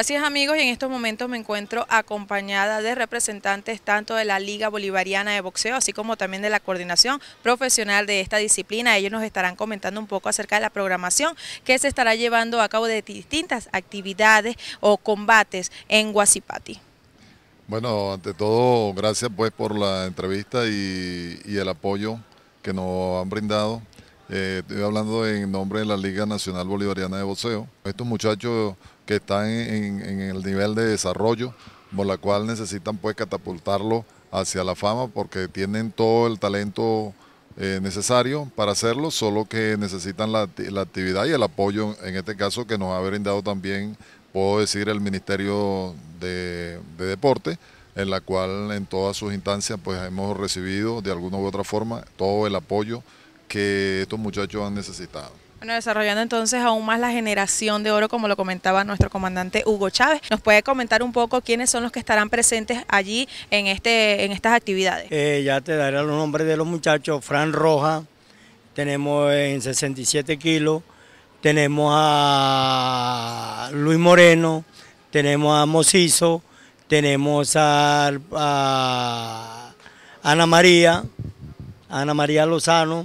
Así amigos y en estos momentos me encuentro acompañada de representantes tanto de la Liga Bolivariana de Boxeo así como también de la coordinación profesional de esta disciplina. Ellos nos estarán comentando un poco acerca de la programación que se estará llevando a cabo de distintas actividades o combates en Guasipati. Bueno, ante todo, gracias pues por la entrevista y el apoyo que nos han brindado. Eh, estoy hablando en nombre de la Liga Nacional Bolivariana de Boxeo. Estos muchachos que están en, el nivel de desarrollo, por la cual necesitan pues catapultarlo hacia la fama porque tienen todo el talento eh, necesario para hacerlo, solo que necesitan la, actividad y el apoyo, en este caso, que nos ha brindado también, puedo decir, el Ministerio de, de Deporte, en la cual en todas sus instancias pues hemos recibido de alguna u otra forma todo el apoyo que estos muchachos han necesitado. Bueno, desarrollando entonces aún más la generación de oro, como lo comentaba nuestro comandante Hugo Chávez, ¿nos puede comentar un poco quiénes son los que estarán presentes allí en, este, en estas actividades? Eh, ya te daré los nombres de los muchachos, Fran Roja, tenemos en 67 kilos, tenemos a Luis Moreno, tenemos a Mociso, tenemos a, a Ana María, Ana María Lozano,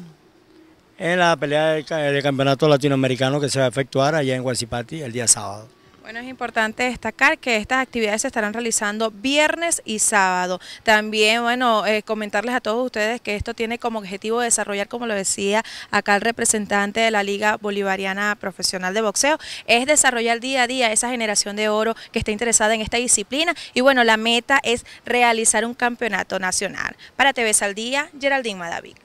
en la pelea del, campeonato latinoamericano que se va a efectuar allá en Guasipati el día sábado. Bueno, es importante destacar que estas actividades se estarán realizando viernes y sábado. También, bueno, eh, comentarles a todos ustedes que esto tiene como objetivo desarrollar, como lo decía acá el representante de la Liga Bolivariana Profesional de Boxeo, es desarrollar día a día esa generación de oro que está interesada en esta disciplina. Y bueno, la meta es realizar un campeonato nacional. Para TV Día, Geraldine Madavid.